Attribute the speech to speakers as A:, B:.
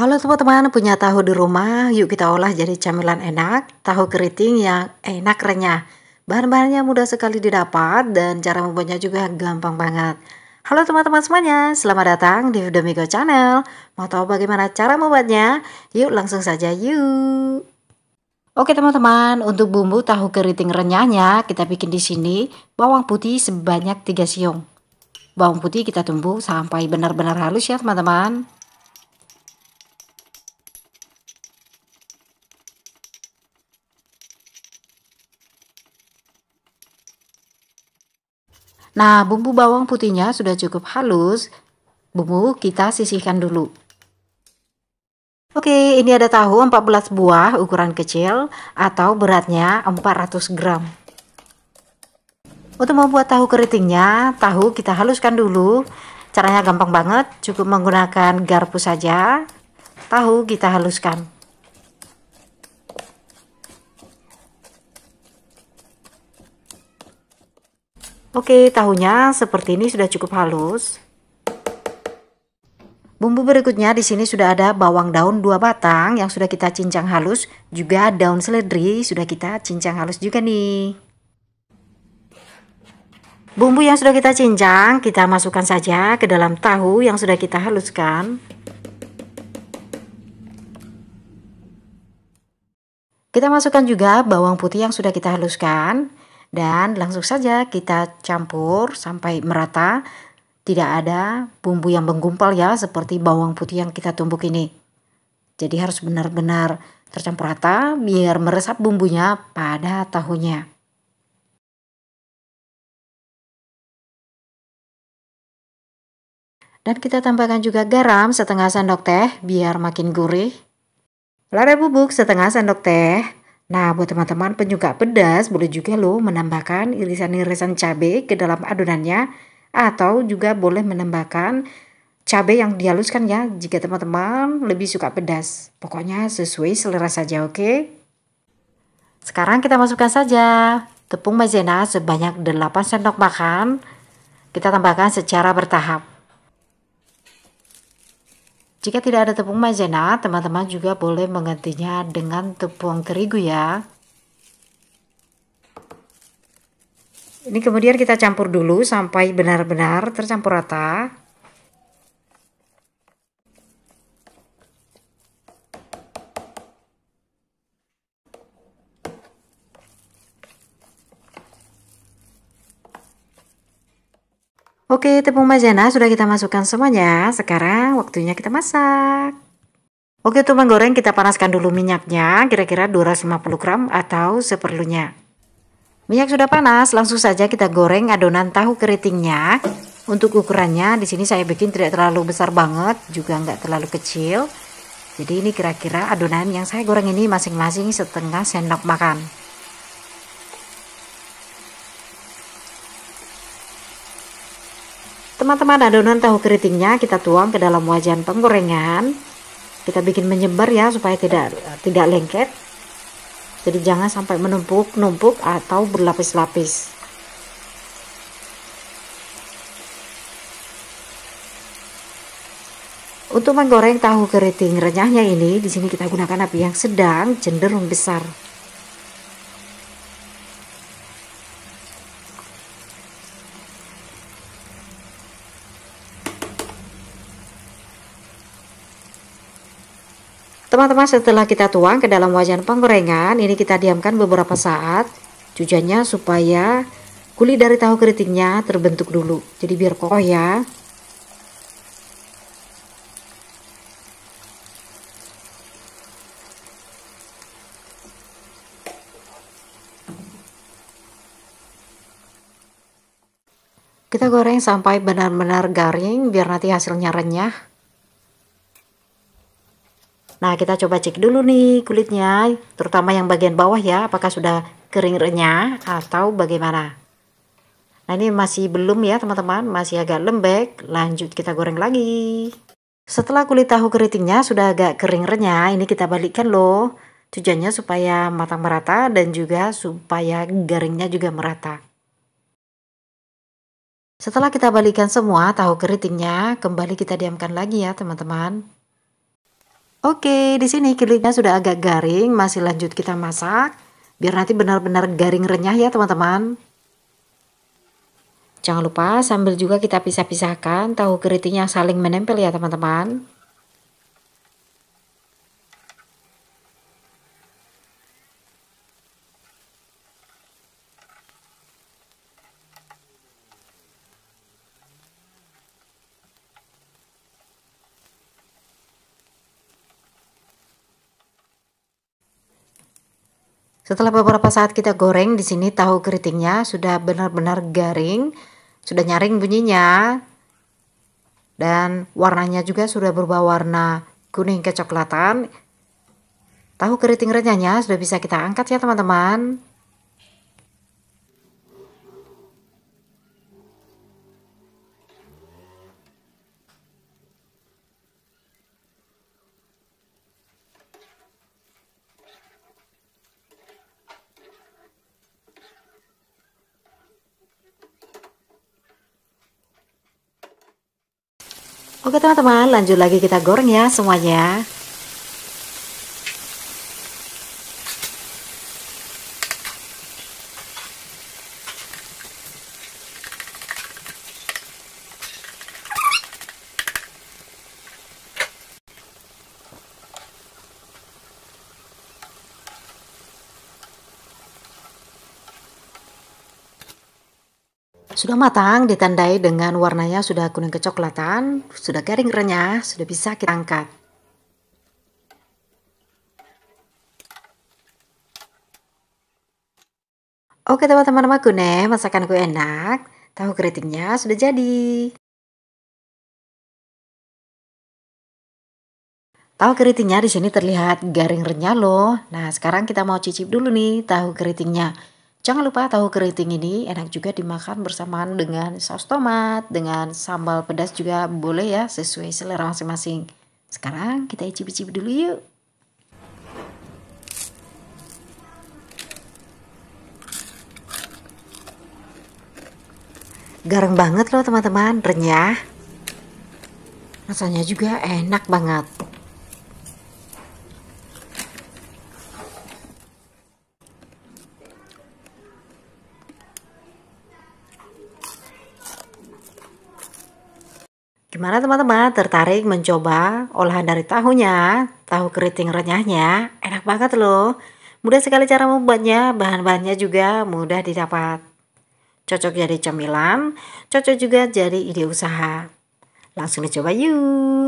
A: Halo teman-teman, punya tahu di rumah? Yuk kita olah jadi camilan enak, tahu keriting yang enak renyah. Bahan-bahannya mudah sekali didapat dan cara membuatnya juga gampang banget. Halo teman-teman semuanya, selamat datang di Udamigo Channel. Mau tahu bagaimana cara membuatnya? Yuk langsung saja yuk. Oke teman-teman, untuk bumbu tahu keriting renyahnya kita bikin di sini bawang putih sebanyak 3 siung. Bawang putih kita tumbuk sampai benar-benar halus ya teman-teman. Nah, bumbu bawang putihnya sudah cukup halus. Bumbu kita sisihkan dulu. Oke, ini ada tahu 14 buah ukuran kecil atau beratnya 400 gram. Untuk membuat tahu keritingnya, tahu kita haluskan dulu. Caranya gampang banget, cukup menggunakan garpu saja. Tahu kita haluskan. Oke, tahunya seperti ini sudah cukup halus. Bumbu berikutnya di sini sudah ada bawang daun 2 batang yang sudah kita cincang halus, juga daun seledri sudah kita cincang halus juga nih. Bumbu yang sudah kita cincang kita masukkan saja ke dalam tahu yang sudah kita haluskan. Kita masukkan juga bawang putih yang sudah kita haluskan. Dan langsung saja kita campur sampai merata. Tidak ada bumbu yang menggumpal ya seperti bawang putih yang kita tumbuk ini. Jadi harus benar-benar tercampur rata biar meresap bumbunya pada tahunya. Dan kita tambahkan juga garam setengah sendok teh biar makin gurih. Lada bubuk setengah sendok teh. Nah, buat teman-teman penyuka pedas, boleh juga loh menambahkan irisan-irisan cabai ke dalam adonannya atau juga boleh menambahkan cabai yang dihaluskan ya jika teman-teman lebih suka pedas. Pokoknya sesuai selera saja, oke? Okay? Sekarang kita masukkan saja tepung maizena sebanyak 8 sendok makan. Kita tambahkan secara bertahap. Jika tidak ada tepung maizena, teman-teman juga boleh menggantinya dengan tepung terigu ya. Ini kemudian kita campur dulu sampai benar-benar tercampur rata. Oke, tepung maizena sudah kita masukkan semuanya. Sekarang waktunya kita masak. Oke, untuk menggoreng kita panaskan dulu minyaknya, kira-kira 250 gram atau seperlunya. Minyak sudah panas, langsung saja kita goreng adonan tahu keritingnya. Untuk ukurannya, di sini saya bikin tidak terlalu besar banget, juga nggak terlalu kecil. Jadi ini kira-kira adonan yang saya goreng ini masing-masing setengah sendok makan. teman-teman adonan tahu keritingnya kita tuang ke dalam wajan penggorengan kita bikin menyebar ya supaya tidak tidak lengket jadi jangan sampai menumpuk-numpuk atau berlapis-lapis Untuk menggoreng tahu keriting renyahnya ini, di sini kita gunakan api yang sedang, cenderung besar. Teman-teman setelah kita tuang ke dalam wajan penggorengan, ini kita diamkan beberapa saat. Tujuannya supaya kulit dari tahu keritingnya terbentuk dulu. Jadi biar kokoh ya. Kita goreng sampai benar-benar garing biar nanti hasilnya renyah. Nah, kita coba cek dulu nih kulitnya, terutama yang bagian bawah ya, apakah sudah kering renyah atau bagaimana. Nah, ini masih belum ya, teman-teman, masih agak lembek. Lanjut kita goreng lagi. Setelah kulit tahu keritingnya sudah agak kering renyah, ini kita balikkan loh. Tujuannya supaya matang merata dan juga supaya garingnya juga merata. Setelah kita balikan semua tahu keritingnya, kembali kita diamkan lagi ya teman-teman. Oke, di sini kulitnya sudah agak garing, masih lanjut kita masak. Biar nanti benar-benar garing renyah ya teman-teman. Jangan lupa sambil juga kita pisah-pisahkan tahu keritingnya saling menempel ya teman-teman. Setelah beberapa saat kita goreng di sini tahu keritingnya sudah benar-benar garing, sudah nyaring bunyinya. Dan warnanya juga sudah berubah warna kuning kecoklatan. Tahu keriting renyahnya sudah bisa kita angkat ya teman-teman. Oke teman-teman, lanjut lagi kita goreng ya semuanya. Sudah matang, ditandai dengan warnanya sudah kuning kecoklatan, sudah garing renyah, sudah bisa kita angkat. Oke teman-teman aku nih, ya. masakanku enak. Tahu keritingnya sudah jadi. Tahu keritingnya di sini terlihat garing renyah loh. Nah, sekarang kita mau cicip dulu nih tahu keritingnya. Jangan lupa tahu keriting ini enak juga dimakan bersamaan dengan saus tomat, dengan sambal pedas juga boleh ya sesuai selera masing-masing. Sekarang kita icip-icip dulu yuk. Garang banget loh teman-teman, renyah. Rasanya juga enak banget. Gimana teman-teman tertarik mencoba olahan dari tahunya, tahu keriting renyahnya? Enak banget loh. Mudah sekali cara membuatnya, bahan-bahannya juga mudah didapat. Cocok jadi cemilan, cocok juga jadi ide usaha. Langsung dicoba yuk.